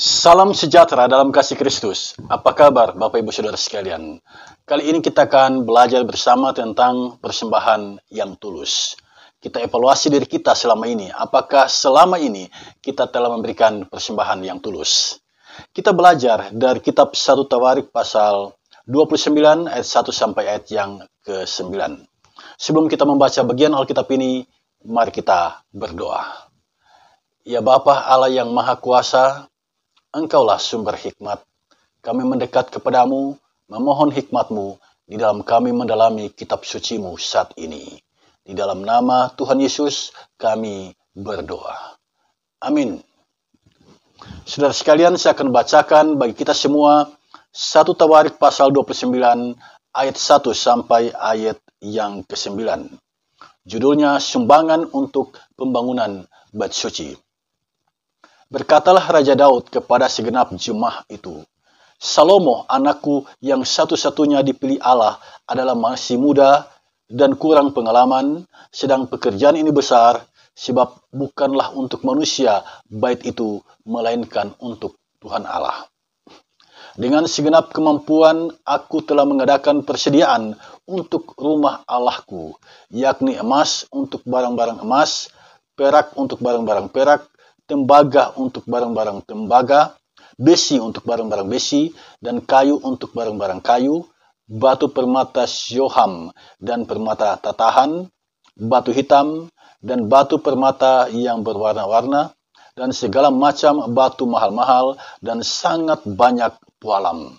Salam sejahtera dalam kasih Kristus. Apa kabar Bapak Ibu Saudara sekalian? Kali ini kita akan belajar bersama tentang persembahan yang tulus. Kita evaluasi diri kita selama ini. Apakah selama ini kita telah memberikan persembahan yang tulus? Kita belajar dari kitab 1 Tawarik pasal 29 ayat 1 sampai ayat yang ke-9. Sebelum kita membaca bagian Alkitab ini, mari kita berdoa. Ya Bapa Allah yang Maha Kuasa, Engkaulah sumber hikmat. Kami mendekat kepadamu, memohon hikmatmu di dalam kami mendalami kitab sucimu saat ini. Di dalam nama Tuhan Yesus kami berdoa. Amin. Saudara sekalian, saya akan bacakan bagi kita semua satu Tawarik pasal 29 ayat 1 sampai ayat yang ke-9. Judulnya Sumbangan untuk Pembangunan Bait Suci. Berkatalah Raja Daud kepada segenap jemaah itu, Salomo anakku yang satu-satunya dipilih Allah adalah masih muda dan kurang pengalaman, sedang pekerjaan ini besar, sebab bukanlah untuk manusia bait itu, melainkan untuk Tuhan Allah. Dengan segenap kemampuan, aku telah mengadakan persediaan untuk rumah Allahku, yakni emas untuk barang-barang emas, perak untuk barang-barang perak, tembaga untuk barang-barang tembaga, besi untuk barang-barang besi, dan kayu untuk barang-barang kayu, batu permata syoham dan permata tatahan, batu hitam dan batu permata yang berwarna-warna, dan segala macam batu mahal-mahal dan sangat banyak pualam.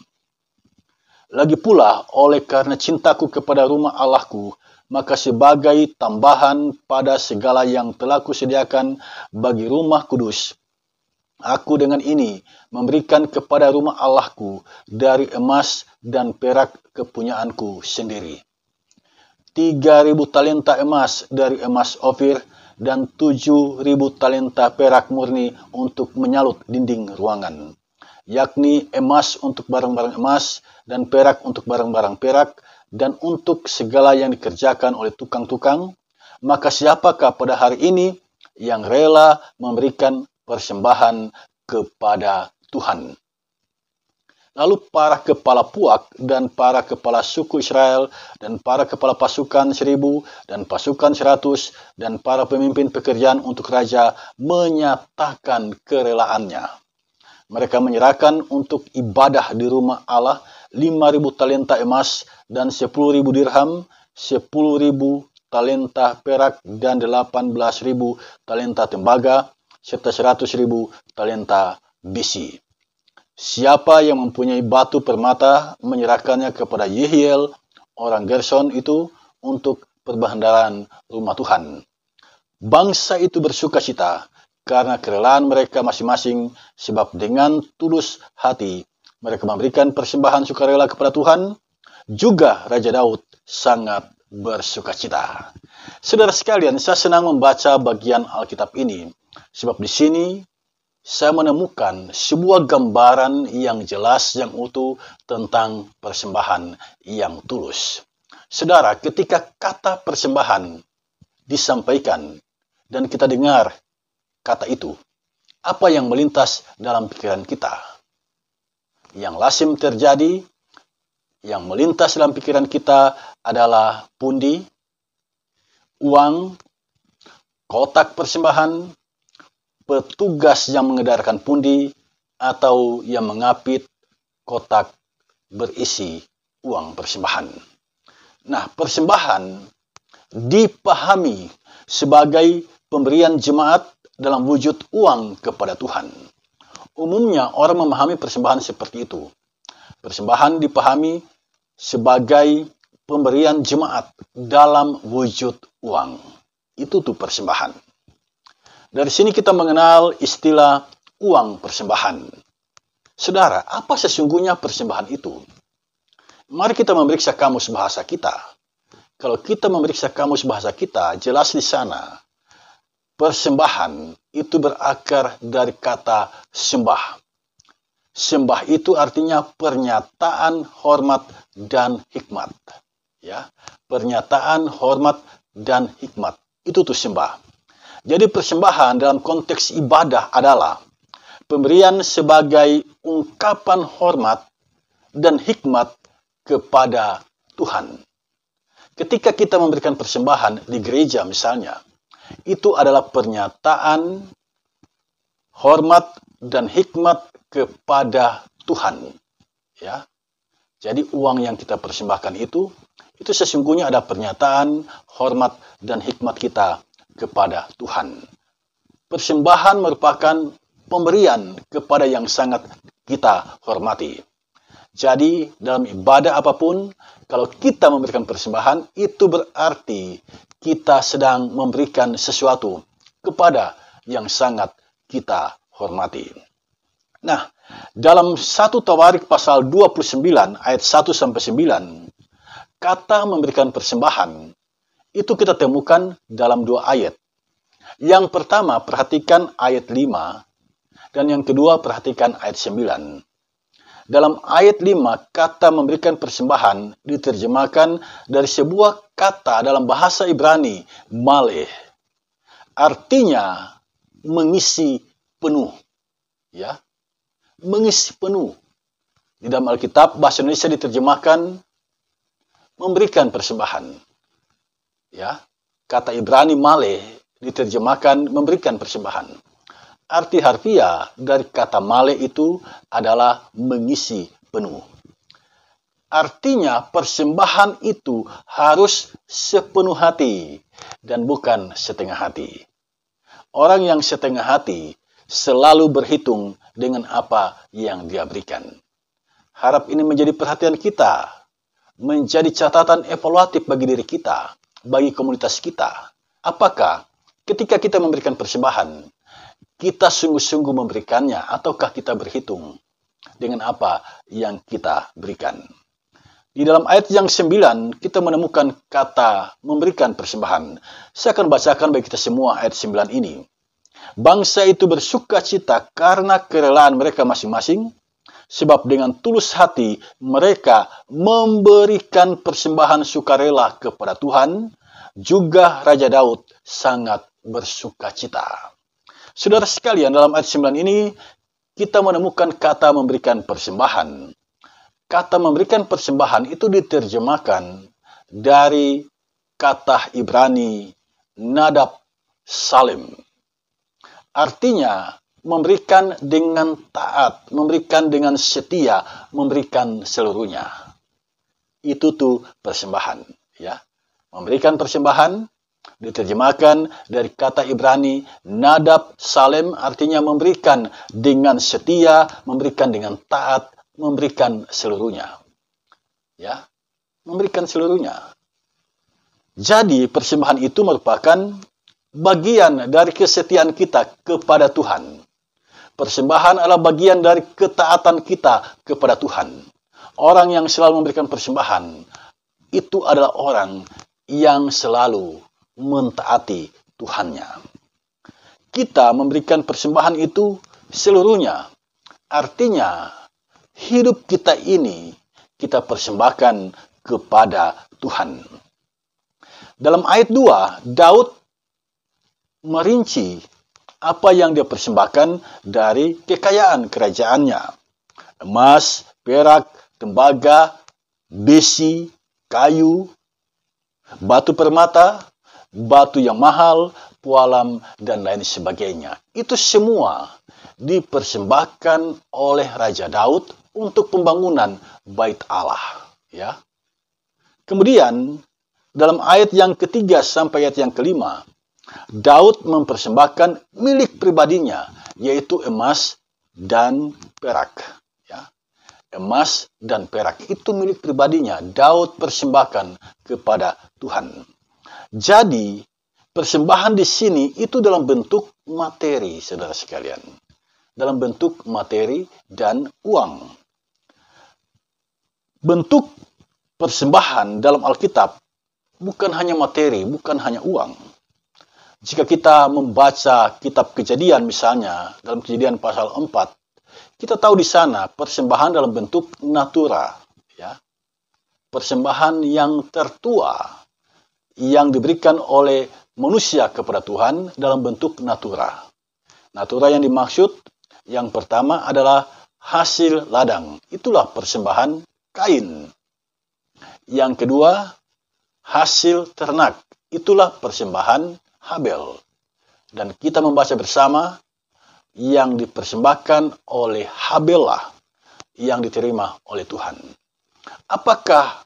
Lagi pula, oleh karena cintaku kepada rumah Allahku, maka sebagai tambahan pada segala yang telah kusediakan bagi rumah kudus. Aku dengan ini memberikan kepada rumah Allahku dari emas dan perak kepunyaanku sendiri. 3000 talenta emas dari emas Ofir dan 7000 talenta perak murni untuk menyalut dinding ruangan yakni emas untuk barang-barang emas dan perak untuk barang-barang perak dan untuk segala yang dikerjakan oleh tukang-tukang, maka siapakah pada hari ini yang rela memberikan persembahan kepada Tuhan? Lalu para kepala puak dan para kepala suku Israel dan para kepala pasukan seribu dan pasukan seratus dan para pemimpin pekerjaan untuk raja menyatakan kerelaannya. Mereka menyerahkan untuk ibadah di rumah Allah 5.000 talenta emas dan 10.000 dirham, 10.000 talenta perak dan 18.000 talenta tembaga, serta 100.000 talenta besi. Siapa yang mempunyai batu permata menyerahkannya kepada Yehiel, orang Gerson itu, untuk perbahandaran rumah Tuhan. Bangsa itu bersuka cita karena kerelaan mereka masing-masing sebab dengan tulus hati mereka memberikan persembahan sukarela kepada Tuhan. Juga Raja Daud sangat bersuka cita. Saudara sekalian, saya senang membaca bagian Alkitab ini. Sebab di sini saya menemukan sebuah gambaran yang jelas, yang utuh tentang persembahan yang tulus. Saudara, ketika kata persembahan disampaikan dan kita dengar kata itu, apa yang melintas dalam pikiran kita? yang lazim terjadi, yang melintas dalam pikiran kita adalah pundi, uang, kotak persembahan, petugas yang mengedarkan pundi, atau yang mengapit kotak berisi uang persembahan. Nah, persembahan dipahami sebagai pemberian jemaat dalam wujud uang kepada Tuhan. Umumnya orang memahami persembahan seperti itu. Persembahan dipahami sebagai pemberian jemaat dalam wujud uang. Itu tuh persembahan. Dari sini kita mengenal istilah uang persembahan. Saudara, apa sesungguhnya persembahan itu? Mari kita memeriksa kamus bahasa kita. Kalau kita memeriksa kamus bahasa kita, jelas di sana persembahan itu berakar dari kata sembah. Sembah itu artinya pernyataan hormat dan hikmat. Ya, pernyataan hormat dan hikmat. Itu tuh sembah. Jadi persembahan dalam konteks ibadah adalah pemberian sebagai ungkapan hormat dan hikmat kepada Tuhan. Ketika kita memberikan persembahan di gereja misalnya, itu adalah pernyataan hormat dan hikmat kepada Tuhan. Ya. Jadi uang yang kita persembahkan itu itu sesungguhnya ada pernyataan hormat dan hikmat kita kepada Tuhan. Persembahan merupakan pemberian kepada yang sangat kita hormati. Jadi dalam ibadah apapun, kalau kita memberikan persembahan, itu berarti kita sedang memberikan sesuatu kepada yang sangat kita hormati. Nah, dalam satu Tawarik pasal 29 ayat 1 sampai 9, kata memberikan persembahan itu kita temukan dalam dua ayat. Yang pertama, perhatikan ayat 5 dan yang kedua perhatikan ayat 9. Dalam ayat 5, kata memberikan persembahan diterjemahkan dari sebuah kata dalam bahasa Ibrani, maleh. Artinya mengisi penuh. Ya. Mengisi penuh. Di dalam Alkitab bahasa Indonesia diterjemahkan memberikan persembahan. Ya. Kata Ibrani maleh diterjemahkan memberikan persembahan. Arti harfiah dari kata male itu adalah mengisi penuh. Artinya persembahan itu harus sepenuh hati dan bukan setengah hati. Orang yang setengah hati selalu berhitung dengan apa yang dia berikan. Harap ini menjadi perhatian kita, menjadi catatan evaluatif bagi diri kita, bagi komunitas kita. Apakah ketika kita memberikan persembahan, kita sungguh-sungguh memberikannya ataukah kita berhitung dengan apa yang kita berikan. Di dalam ayat yang sembilan kita menemukan kata memberikan persembahan. Saya akan bacakan bagi kita semua ayat sembilan ini. Bangsa itu bersuka cita karena kerelaan mereka masing-masing, sebab dengan tulus hati mereka memberikan persembahan sukarela kepada Tuhan, juga Raja Daud sangat bersuka cita. Saudara sekalian, dalam ayat 9 ini kita menemukan kata memberikan persembahan. Kata memberikan persembahan itu diterjemahkan dari kata Ibrani nadab salim. Artinya, memberikan dengan taat, memberikan dengan setia, memberikan seluruhnya. Itu tuh persembahan, ya. Memberikan persembahan Diterjemahkan dari kata Ibrani, nadab salem artinya memberikan dengan setia, memberikan dengan taat, memberikan seluruhnya. Ya, memberikan seluruhnya. Jadi persembahan itu merupakan bagian dari kesetiaan kita kepada Tuhan. Persembahan adalah bagian dari ketaatan kita kepada Tuhan. Orang yang selalu memberikan persembahan itu adalah orang yang selalu mentaati Tuhannya. Kita memberikan persembahan itu seluruhnya. Artinya, hidup kita ini kita persembahkan kepada Tuhan. Dalam ayat 2, Daud merinci apa yang dia persembahkan dari kekayaan kerajaannya. Emas, perak, tembaga, besi, kayu, batu permata, batu yang mahal, pualam, dan lain sebagainya. Itu semua dipersembahkan oleh Raja Daud untuk pembangunan bait Allah. Ya. Kemudian dalam ayat yang ketiga sampai ayat yang kelima, Daud mempersembahkan milik pribadinya, yaitu emas dan perak. Ya. Emas dan perak itu milik pribadinya. Daud persembahkan kepada Tuhan. Jadi, persembahan di sini itu dalam bentuk materi, saudara sekalian. Dalam bentuk materi dan uang. Bentuk persembahan dalam Alkitab bukan hanya materi, bukan hanya uang. Jika kita membaca kitab kejadian misalnya, dalam kejadian pasal 4, kita tahu di sana persembahan dalam bentuk natura. ya Persembahan yang tertua yang diberikan oleh manusia kepada Tuhan dalam bentuk natura. Natura yang dimaksud yang pertama adalah hasil ladang. Itulah persembahan kain. Yang kedua, hasil ternak. Itulah persembahan Habel. Dan kita membaca bersama yang dipersembahkan oleh Habelah yang diterima oleh Tuhan. Apakah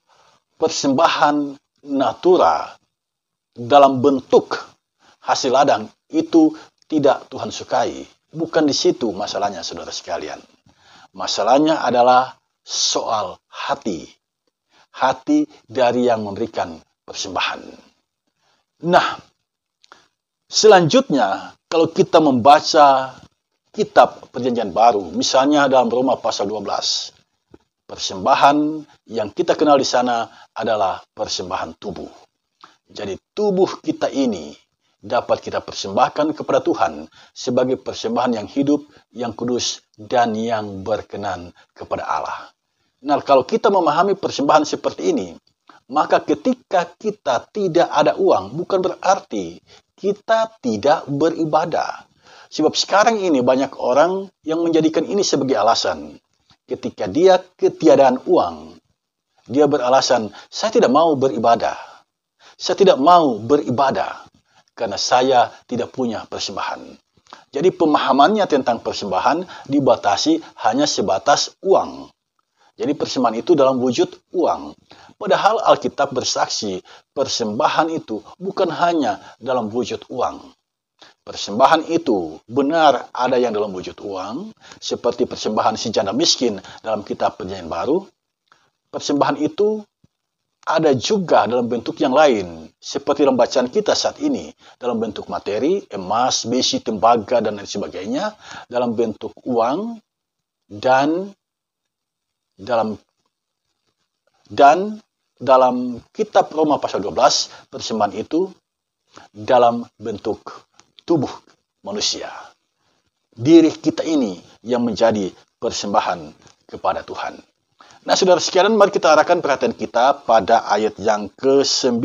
persembahan natura dalam bentuk hasil ladang itu tidak Tuhan sukai. Bukan di situ masalahnya saudara sekalian. Masalahnya adalah soal hati. Hati dari yang memberikan persembahan. Nah, selanjutnya kalau kita membaca kitab perjanjian baru, misalnya dalam Roma pasal 12, persembahan yang kita kenal di sana adalah persembahan tubuh. Jadi tubuh kita ini dapat kita persembahkan kepada Tuhan sebagai persembahan yang hidup, yang kudus, dan yang berkenan kepada Allah. Nah, kalau kita memahami persembahan seperti ini, maka ketika kita tidak ada uang, bukan berarti kita tidak beribadah. Sebab sekarang ini banyak orang yang menjadikan ini sebagai alasan. Ketika dia ketiadaan uang, dia beralasan, saya tidak mau beribadah saya tidak mau beribadah karena saya tidak punya persembahan. Jadi pemahamannya tentang persembahan dibatasi hanya sebatas uang. Jadi persembahan itu dalam wujud uang. Padahal Alkitab bersaksi persembahan itu bukan hanya dalam wujud uang. Persembahan itu benar ada yang dalam wujud uang, seperti persembahan si janda miskin dalam kitab perjanjian baru. Persembahan itu ada juga dalam bentuk yang lain, seperti dalam bacaan kita saat ini, dalam bentuk materi, emas, besi, tembaga, dan lain sebagainya, dalam bentuk uang, dan dalam dan dalam kitab Roma pasal 12 persembahan itu dalam bentuk tubuh manusia. Diri kita ini yang menjadi persembahan kepada Tuhan. Nah, saudara sekalian, mari kita arahkan perhatian kita pada ayat yang ke-9.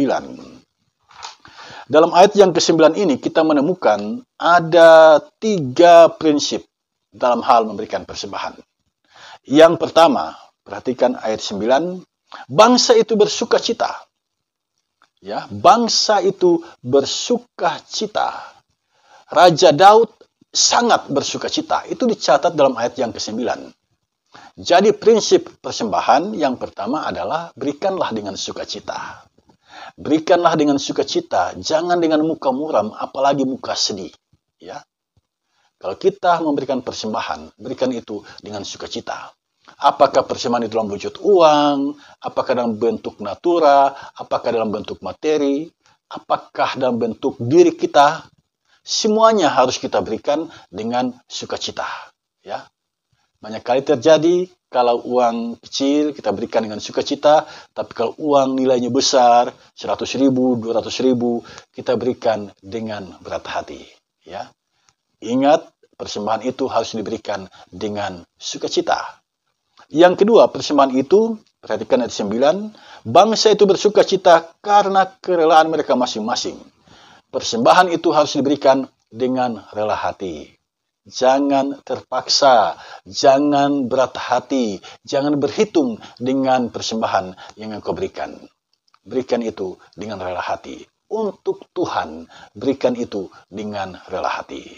Dalam ayat yang ke-9 ini, kita menemukan ada tiga prinsip dalam hal memberikan persembahan. Yang pertama, perhatikan ayat 9, bangsa itu bersuka cita. Ya, bangsa itu bersuka cita. Raja Daud sangat bersuka cita. Itu dicatat dalam ayat yang ke-9. Jadi prinsip persembahan yang pertama adalah berikanlah dengan sukacita. Berikanlah dengan sukacita, jangan dengan muka muram, apalagi muka sedih. Ya, kalau kita memberikan persembahan, berikan itu dengan sukacita. Apakah persembahan itu dalam wujud uang, apakah dalam bentuk natura, apakah dalam bentuk materi, apakah dalam bentuk diri kita, semuanya harus kita berikan dengan sukacita. Ya, banyak kali terjadi kalau uang kecil kita berikan dengan sukacita, tapi kalau uang nilainya besar, 100 ribu, 200 ribu, kita berikan dengan berat hati. Ya, Ingat, persembahan itu harus diberikan dengan sukacita. Yang kedua, persembahan itu, perhatikan ayat 9, bangsa itu bersukacita karena kerelaan mereka masing-masing. Persembahan itu harus diberikan dengan rela hati. Jangan terpaksa, jangan berat hati, jangan berhitung dengan persembahan yang engkau berikan. Berikan itu dengan rela hati. Untuk Tuhan, berikan itu dengan rela hati.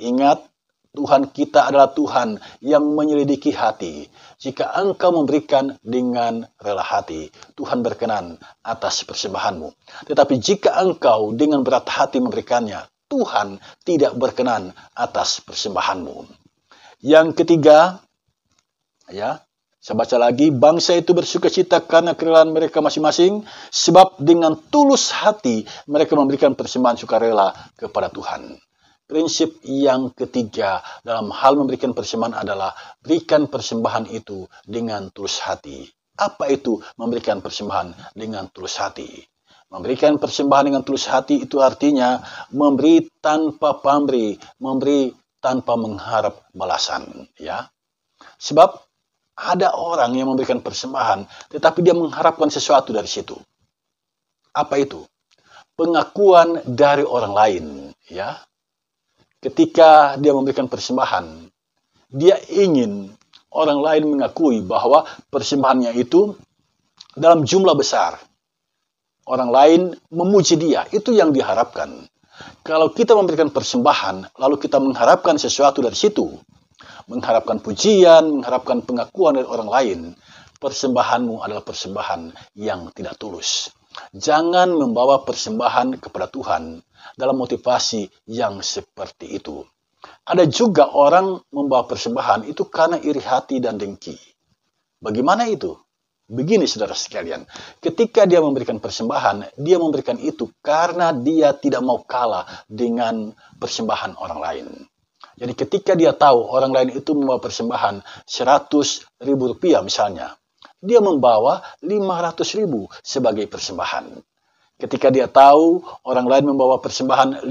Ingat, Tuhan kita adalah Tuhan yang menyelidiki hati. Jika engkau memberikan dengan rela hati, Tuhan berkenan atas persembahanmu. Tetapi jika engkau dengan berat hati memberikannya, Tuhan tidak berkenan atas persembahanmu. Yang ketiga, ya, saya baca lagi, bangsa itu bersukacita karena kerelaan mereka masing-masing, sebab dengan tulus hati mereka memberikan persembahan sukarela kepada Tuhan. Prinsip yang ketiga dalam hal memberikan persembahan adalah berikan persembahan itu dengan tulus hati. Apa itu memberikan persembahan dengan tulus hati? Memberikan persembahan dengan tulus hati itu artinya memberi tanpa pamri, memberi tanpa mengharap balasan, ya. Sebab ada orang yang memberikan persembahan tetapi dia mengharapkan sesuatu dari situ. Apa itu? Pengakuan dari orang lain, ya. Ketika dia memberikan persembahan, dia ingin orang lain mengakui bahwa persembahannya itu dalam jumlah besar orang lain memuji dia. Itu yang diharapkan. Kalau kita memberikan persembahan, lalu kita mengharapkan sesuatu dari situ, mengharapkan pujian, mengharapkan pengakuan dari orang lain, persembahanmu adalah persembahan yang tidak tulus. Jangan membawa persembahan kepada Tuhan dalam motivasi yang seperti itu. Ada juga orang membawa persembahan itu karena iri hati dan dengki. Bagaimana itu? Begini saudara sekalian, ketika dia memberikan persembahan, dia memberikan itu karena dia tidak mau kalah dengan persembahan orang lain. Jadi ketika dia tahu orang lain itu membawa persembahan 100 ribu rupiah misalnya, dia membawa 500 ribu sebagai persembahan. Ketika dia tahu orang lain membawa persembahan 500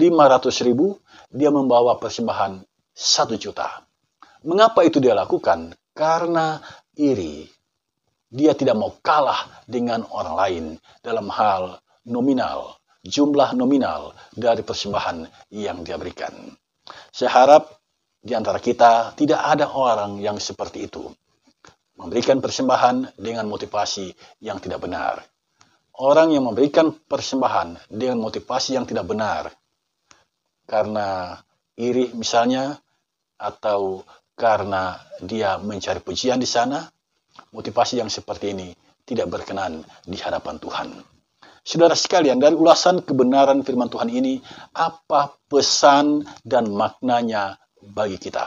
ribu, dia membawa persembahan 1 juta. Mengapa itu dia lakukan? Karena iri. Dia tidak mau kalah dengan orang lain dalam hal nominal, jumlah nominal dari persembahan yang dia berikan. Saya harap di antara kita tidak ada orang yang seperti itu. Memberikan persembahan dengan motivasi yang tidak benar. Orang yang memberikan persembahan dengan motivasi yang tidak benar karena iri misalnya atau karena dia mencari pujian di sana Motivasi yang seperti ini tidak berkenan di hadapan Tuhan. Saudara sekalian, dari ulasan kebenaran firman Tuhan ini, apa pesan dan maknanya bagi kita?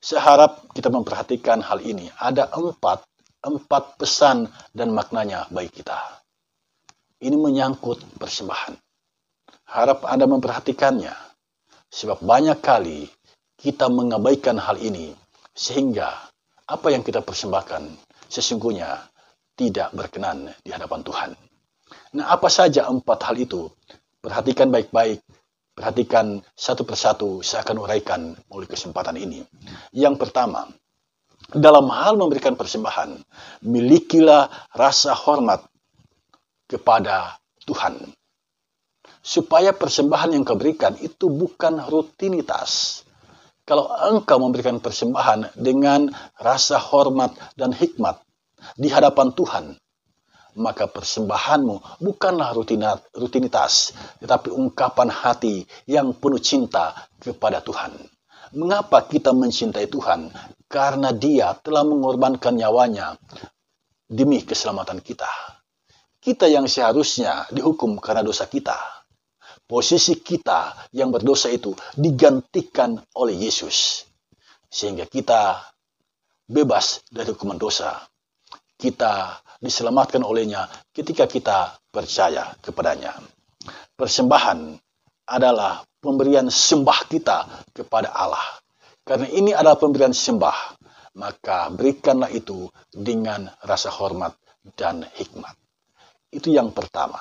Seharap kita memperhatikan hal ini. Ada empat, empat pesan dan maknanya bagi kita. Ini menyangkut persembahan. Harap Anda memperhatikannya. Sebab banyak kali kita mengabaikan hal ini sehingga apa yang kita persembahkan sesungguhnya tidak berkenan di hadapan Tuhan. Nah, apa saja empat hal itu? Perhatikan baik-baik. Perhatikan satu persatu, saya akan uraikan melalui kesempatan ini. Yang pertama, dalam hal memberikan persembahan, milikilah rasa hormat kepada Tuhan. Supaya persembahan yang kau berikan itu bukan rutinitas, kalau engkau memberikan persembahan dengan rasa hormat dan hikmat di hadapan Tuhan, maka persembahanmu bukanlah rutinitas, tetapi ungkapan hati yang penuh cinta kepada Tuhan. Mengapa kita mencintai Tuhan? Karena Dia telah mengorbankan nyawanya demi keselamatan kita. Kita yang seharusnya dihukum karena dosa kita posisi kita yang berdosa itu digantikan oleh Yesus. Sehingga kita bebas dari hukuman dosa. Kita diselamatkan olehnya ketika kita percaya kepadanya. Persembahan adalah pemberian sembah kita kepada Allah. Karena ini adalah pemberian sembah, maka berikanlah itu dengan rasa hormat dan hikmat. Itu yang pertama.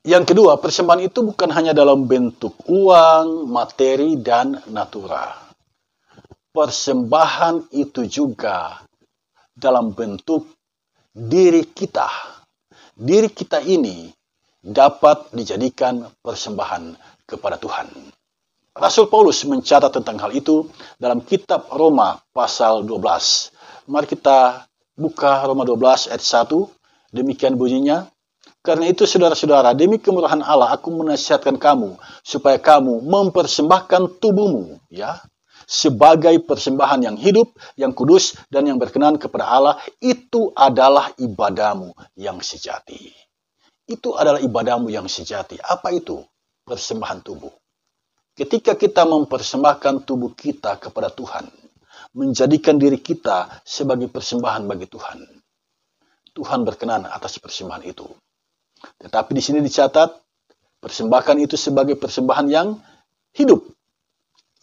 Yang kedua, persembahan itu bukan hanya dalam bentuk uang, materi, dan natura. Persembahan itu juga dalam bentuk diri kita. Diri kita ini dapat dijadikan persembahan kepada Tuhan. Rasul Paulus mencatat tentang hal itu dalam kitab Roma pasal 12. Mari kita buka Roma 12 ayat 1. Demikian bunyinya, karena itu saudara-saudara, demi kemurahan Allah aku menasihatkan kamu supaya kamu mempersembahkan tubuhmu ya sebagai persembahan yang hidup, yang kudus dan yang berkenan kepada Allah, itu adalah ibadahmu yang sejati. Itu adalah ibadahmu yang sejati. Apa itu? Persembahan tubuh. Ketika kita mempersembahkan tubuh kita kepada Tuhan, menjadikan diri kita sebagai persembahan bagi Tuhan. Tuhan berkenan atas persembahan itu. Tetapi di sini dicatat, persembahkan itu sebagai persembahan yang hidup,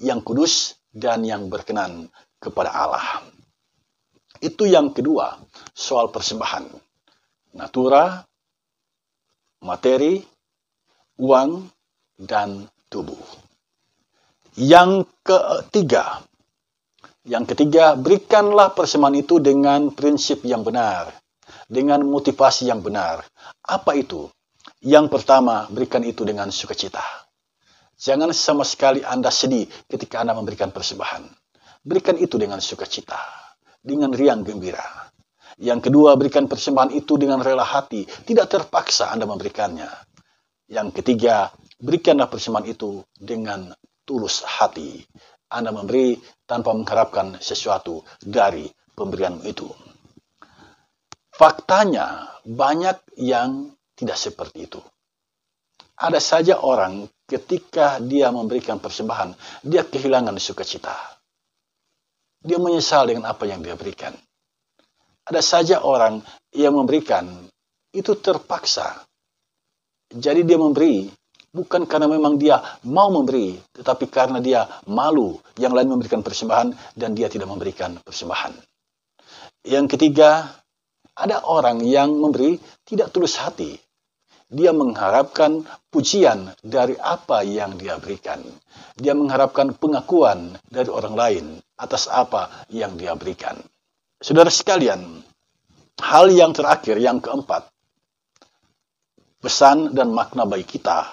yang kudus, dan yang berkenan kepada Allah. Itu yang kedua, soal persembahan. Natura, materi, uang, dan tubuh. Yang ketiga, yang ketiga, berikanlah persembahan itu dengan prinsip yang benar dengan motivasi yang benar. Apa itu? Yang pertama, berikan itu dengan sukacita. Jangan sama sekali Anda sedih ketika Anda memberikan persembahan. Berikan itu dengan sukacita, dengan riang gembira. Yang kedua, berikan persembahan itu dengan rela hati, tidak terpaksa Anda memberikannya. Yang ketiga, berikanlah persembahan itu dengan tulus hati. Anda memberi tanpa mengharapkan sesuatu dari pemberianmu itu faktanya banyak yang tidak seperti itu. Ada saja orang ketika dia memberikan persembahan, dia kehilangan sukacita. Dia menyesal dengan apa yang dia berikan. Ada saja orang yang memberikan itu terpaksa. Jadi dia memberi bukan karena memang dia mau memberi, tetapi karena dia malu yang lain memberikan persembahan dan dia tidak memberikan persembahan. Yang ketiga, ada orang yang memberi tidak tulus hati. Dia mengharapkan pujian dari apa yang dia berikan. Dia mengharapkan pengakuan dari orang lain atas apa yang dia berikan. Saudara sekalian, hal yang terakhir, yang keempat, pesan dan makna baik kita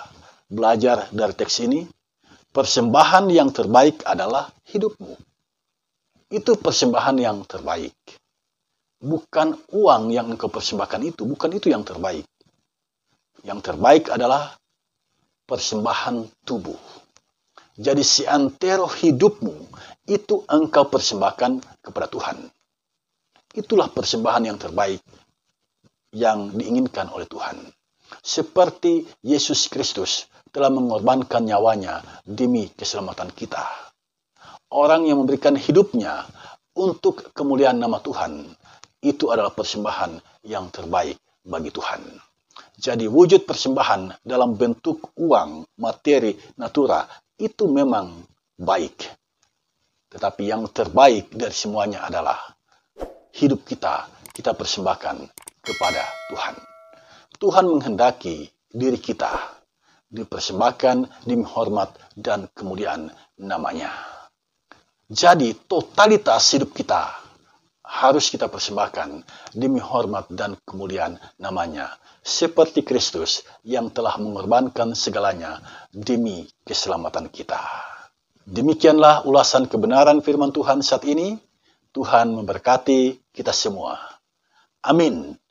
belajar dari teks ini, persembahan yang terbaik adalah hidupmu. Itu persembahan yang terbaik bukan uang yang engkau persembahkan itu, bukan itu yang terbaik. Yang terbaik adalah persembahan tubuh. Jadi si antero hidupmu itu engkau persembahkan kepada Tuhan. Itulah persembahan yang terbaik yang diinginkan oleh Tuhan. Seperti Yesus Kristus telah mengorbankan nyawanya demi keselamatan kita. Orang yang memberikan hidupnya untuk kemuliaan nama Tuhan itu adalah persembahan yang terbaik bagi Tuhan. Jadi wujud persembahan dalam bentuk uang, materi, natura itu memang baik. Tetapi yang terbaik dari semuanya adalah hidup kita, kita persembahkan kepada Tuhan. Tuhan menghendaki diri kita dipersembahkan dihormat, dan kemuliaan namanya. Jadi totalitas hidup kita harus kita persembahkan demi hormat dan kemuliaan namanya, seperti Kristus yang telah mengorbankan segalanya demi keselamatan kita. Demikianlah ulasan kebenaran firman Tuhan saat ini. Tuhan memberkati kita semua. Amin.